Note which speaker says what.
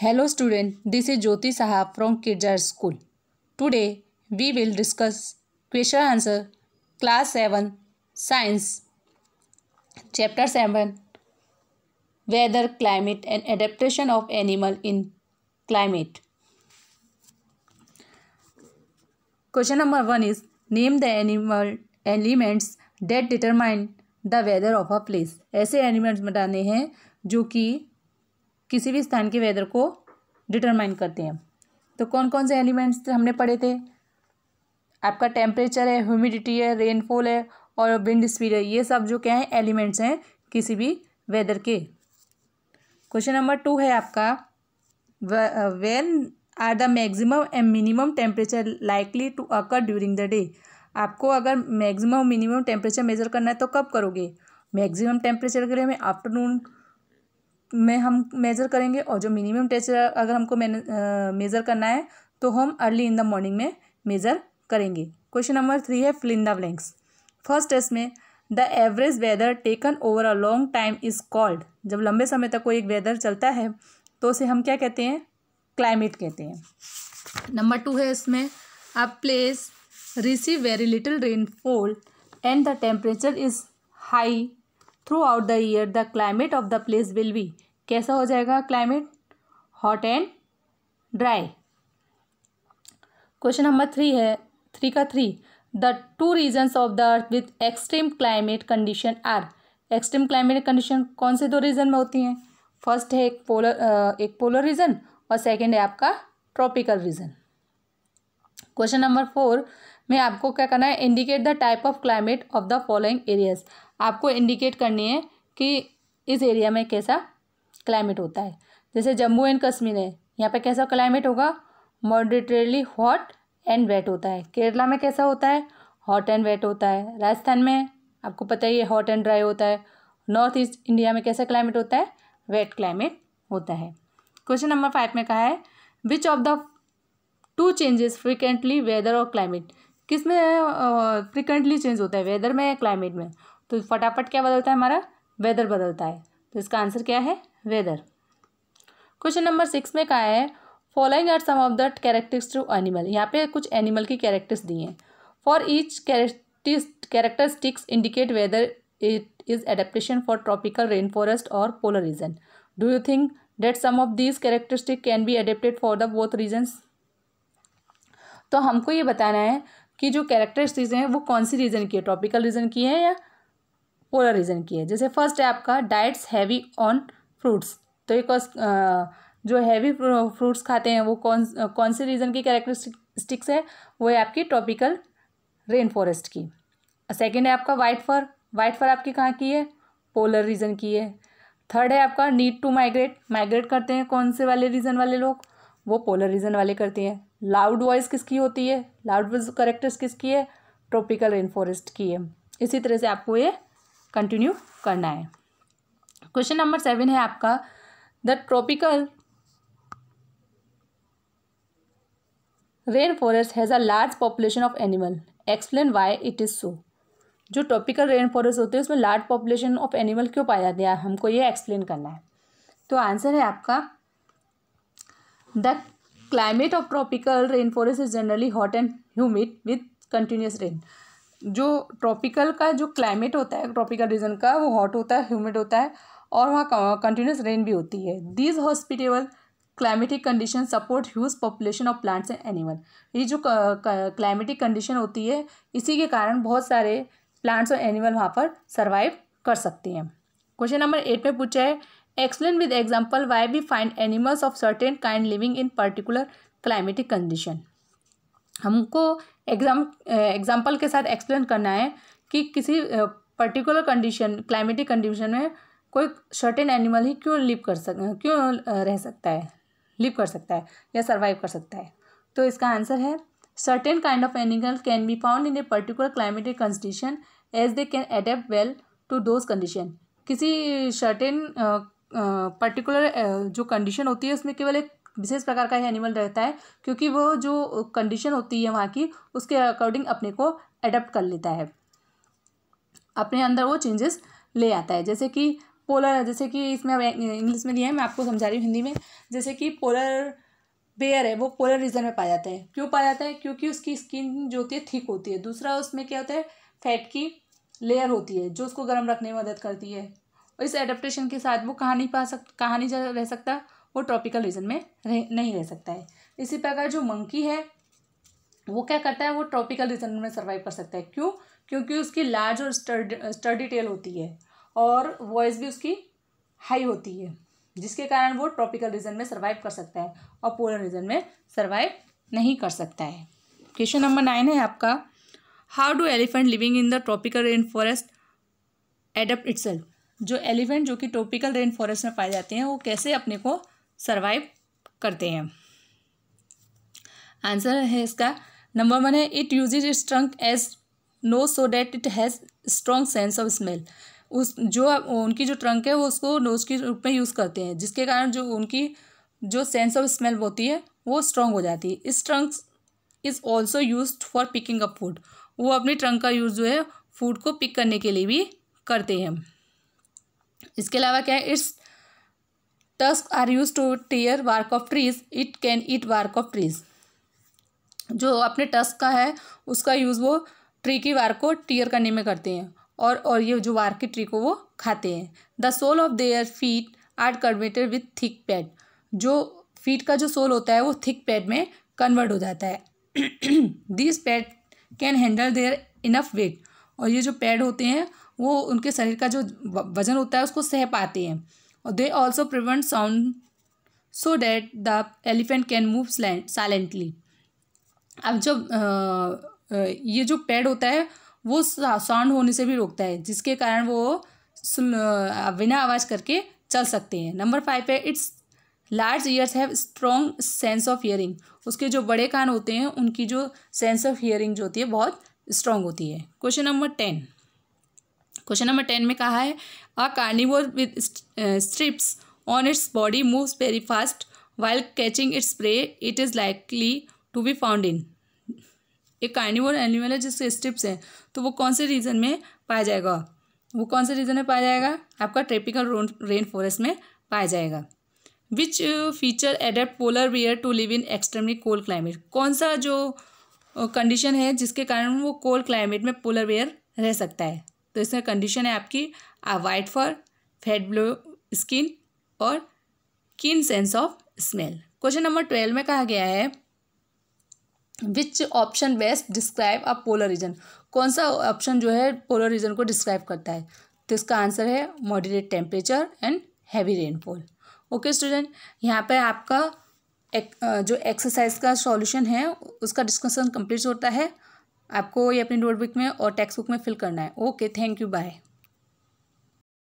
Speaker 1: hello student this is Jyoti Sahab from Kidzer school today we will discuss question answer class seven science chapter seven weather climate and adaptation of animal in climate question number one is name the animal elements that determine the weather of a place ऐसे animals बताने हैं जो कि किसी भी स्थान के weather को डिटरमाइन करते हैं तो कौन कौन से एलिमेंट्स हमने पढ़े थे आपका टेम्परेचर है ह्यूमिडिटी है रेनफॉल है और विंड स्पीड है ये सब जो क्या है एलिमेंट्स हैं किसी भी वेदर के क्वेश्चन नंबर टू है आपका when are the maximum and minimum temperature likely to occur during the day आपको अगर मैक्सिमम मिनिमम टेम्परेचर मेजर करना है तो कब करोगे मैक्सिमम टेम्परेचर के लिए हमें आफ्टरनून में हम मेज़र करेंगे और जो मिनिमम टेम्परेचर अगर हमको मेज़र करना है तो हम अर्ली इन द मॉर्निंग में मेज़र करेंगे क्वेश्चन नंबर थ्री है filling the blanks first test में the average weather taken over a long time is called जब लंबे समय तक कोई एक वेदर चलता है तो उसे हम क्या कहते हैं क्लाइमेट कहते हैं नंबर टू है इसमें a place receive very little rainfall and the temperature is high throughout the year the climate of the place will be कैसा हो जाएगा climate hot and dry question number three है three का three the two regions of the earth with extreme climate condition are extreme climate condition कौन से दो reason में होती हैं फर्स्ट है एक पोलर एक पोलर रीजन और सेकेंड है आपका tropical region question number four में आपको क्या करना है indicate the type of climate of the following areas आपको इंडिकेट करनी है कि इस एरिया में कैसा क्लाइमेट होता है जैसे जम्मू एंड कश्मीर है यहाँ पे कैसा क्लाइमेट होगा मॉडरेटली हॉट एंड वेट होता है केरला में कैसा होता है हॉट एंड वेट होता है राजस्थान में आपको पता ही है हॉट एंड ड्राई होता है नॉर्थ ईस्ट इंडिया में कैसा क्लाइमेट होता है वेट क्लाइमेट होता है क्वेश्चन नंबर फाइव में कहा है which of the two changes frequently weather और क्लाइमेट किस में फ्रिक्वेंटली चेंज होता है वेदर में या क्लाइमेट में तो फटाफट क्या बदलता है हमारा वेदर बदलता है तो इसका आंसर क्या है वेदर क्वेश्चन नंबर सिक्स में कहा है following are some of the characters to animal यहाँ पे कुछ एनिमल की कैरेक्टर्स दिए हैं for each characteristics indicate whether it is adaptation for tropical rain forest और polar region do you think that some of these characteristic can be adapted for the both regions तो हमको ये बताना है कि जो कैरेक्टरिस्टिक्स हैं वो कौन सी रीजन की है ट्रॉपिकल रीजन की है या पोलर रीजन की है जैसे फर्स्ट है आपका डाइट्स हैवी ऑन फ्रूट्स तो बिकॉज जो हैवी फ्रूट्स खाते हैं वो कौन कौन से रीज़न की कैरेक्टरिस्टिक्स है वो है आपकी ट्रॉपिकल रेन फॉरेस्ट की सेकेंड है आपका वाइट फर वाइट फर आपकी कहाँ की है पोलर रीजन की है थर्ड है आपका नीड टू माइग्रेट माइग्रेट करते हैं कौन से वाले रीजन वाले लोग वो पोलर रीजन वाले करते हैं लाउड वॉइस किसकी होती है लाउड वॉइस करेक्टर्स किसकी है ट्रॉपिकल रेन फॉरेस्ट की है इसी तरह से आपको ये कंटिन्यू करना है क्वेश्चन नंबर सेवन है आपका the tropical rain forest has a large population of animal explain why it is so जो ट्रॉपिकल रेन फॉरेस्ट होते हैं उसमें लार्ज पॉपुलेशन ऑफ एनिमल क्यों पाया जाती है हमको ये एक्सप्लेन करना है तो आंसर है आपका the climate of tropical rain forest is generally hot and humid with continuous rain जो ट्रॉपिकल का जो क्लाइमेट होता है ट्रॉपिकल रीजन का वो हॉट होता है ह्यूमिड होता है और वहाँ कंटिन्यूस रेन भी होती है these hospitable climatic condition support huge population of plants and animal ये जो क्लाइमेटिक कंडीशन होती है इसी के कारण बहुत सारे प्लांट्स और एनिमल वहाँ पर सर्वाइव कर सकते हैं क्वेश्चन नंबर एट में पूछा है explain with example why we find animals of certain kind living in particular climatic condition हमको एग्जाम एग्जाम्पल के साथ एक्सप्लेन करना है कि किसी पर्टिकुलर कंडीशन क्लाइमेटिक कंडीशन में कोई सर्टेन एनिमल ही क्यों लिव कर सक क्यों रह सकता है लिव कर सकता है या सर्वाइव कर सकता है तो इसका आंसर है certain kind of animal can be found in a particular climatic condition as they can adapt well to those condition किसी सर्टेन पर्टिकुलर जो कंडीशन होती है उसमें केवल एक विशेष प्रकार का ही एनिमल रहता है क्योंकि वो जो कंडीशन होती है वहाँ की उसके अकॉर्डिंग अपने को अडेप्ट कर लेता है अपने अंदर वो चेंजेस ले आता है जैसे कि पोलर है जैसे कि इसमें इंग्लिश में लिया है मैं आपको समझा रही हूँ हिंदी में जैसे कि पोलर बेयर है वो पोलर रीजन में पाया जाता है क्यों पाया जाता है क्योंकि उसकी स्किन जो होती है थिक होती है दूसरा उसमें क्या होता है फैट की लेयर होती है जो उसको गर्म रखने में मदद करती है और इस एडेप्टेशन के साथ वो कहाँ नहीं पा सक कहाँ नहीं रह सकता वो ट्रॉपिकल रीजन में रह नहीं रह सकता है इसी प्रकार जो मंकी है वो क्या करता है वो ट्रॉपिकल रीजन में सर्वाइव कर सकता है क्यों क्योंकि उसकी लार्ज और स्टडी स्टर्डी टेल होती है और वॉइस भी उसकी हाई होती है जिसके कारण वो ट्रॉपिकल रीजन में सर्वाइव कर सकता है और पोलर रीजन में सर्वाइव नहीं कर सकता है क्वेश्चन नंबर नाइन है आपका how do elephant living in the tropical rain forest adapt itself जो एलिफेंट जो कि ट्रॉपिकल रेन फॉरेस्ट में पाए जाते हैं वो कैसे अपने को सर्वाइव करते हैं आंसर है इसका नंबर वन है it use its trunk as nose so that it has strong sense of smell उस जो उनकी जो ट्रंक है वो उसको नोज के रूप में यूज़ करते हैं जिसके कारण जो उनकी जो सेंस ऑफ स्मेल होती है वो स्ट्रॉन्ग हो जाती है इस trunk is also use for picking up food वो अपनी ट्रंक का यूज़ जो है फूड को पिक करने के लिए भी करते हैं इसके अलावा क्या है its tusk are use to tear bark of trees it can eat bark of trees जो अपने टस्क का है उसका यूज़ वो ट्री की वार्क को टीयर करने में करते हैं और और ये जो वार्किट्री को वो खाते हैं the sole of their feet are converted with thick pad जो फीट का जो सोल होता है वो थिक पैड में कन्वर्ट हो जाता है this pad can handle their enough weight और ये जो पैड होते हैं वो उनके शरीर का जो वजन होता है उसको सह पाते हैं और they also prevent sound so that the elephant can move silently अब जब आ, ये जो पैड होता है वो साउंड होने से भी रोकता है जिसके कारण वो बिना आवाज़ करके चल सकते हैं नंबर फाइव है its large ears have strong sense of hearing उसके जो बड़े कान होते हैं उनकी जो सेंस ऑफ हियरिंग जो होती है बहुत स्ट्रॉन्ग होती है question number ten question number ten में कहा है a carnivore with stripes on its body moves very fast while catching its prey it is likely to be found in एक कार्निवल एनिमल है जिसके स्ट्रिप्स हैं तो वो कौन से रीजन में पाया जाएगा वो कौन से रीजन में पाया जाएगा आपका रोन रेन फॉरेस्ट में पाया जाएगा which feature adapt polar bear to live in extremely cold climate कौन सा जो कंडीशन uh, है जिसके कारण वो कोल्ड क्लाइमेट में पोलर बियर रह सकता है तो इसमें कंडीशन है आपकी white fur fat below skin और keen sense of smell question number twelve में कहा गया है which option best describe a polar region कौन सा ऑप्शन जो है पोलर रीजन को डिस्क्राइब करता है तो इसका आंसर है moderate temperature and heavy rainfall okay student यहाँ पर आपका एक, जो एक्सरसाइज का सॉल्यूशन है उसका डिस्कशन कंप्लीट होता है आपको ये अपनी नोटबुक में और टेक्स्ट बुक में फिल करना है ओके थैंक यू बाय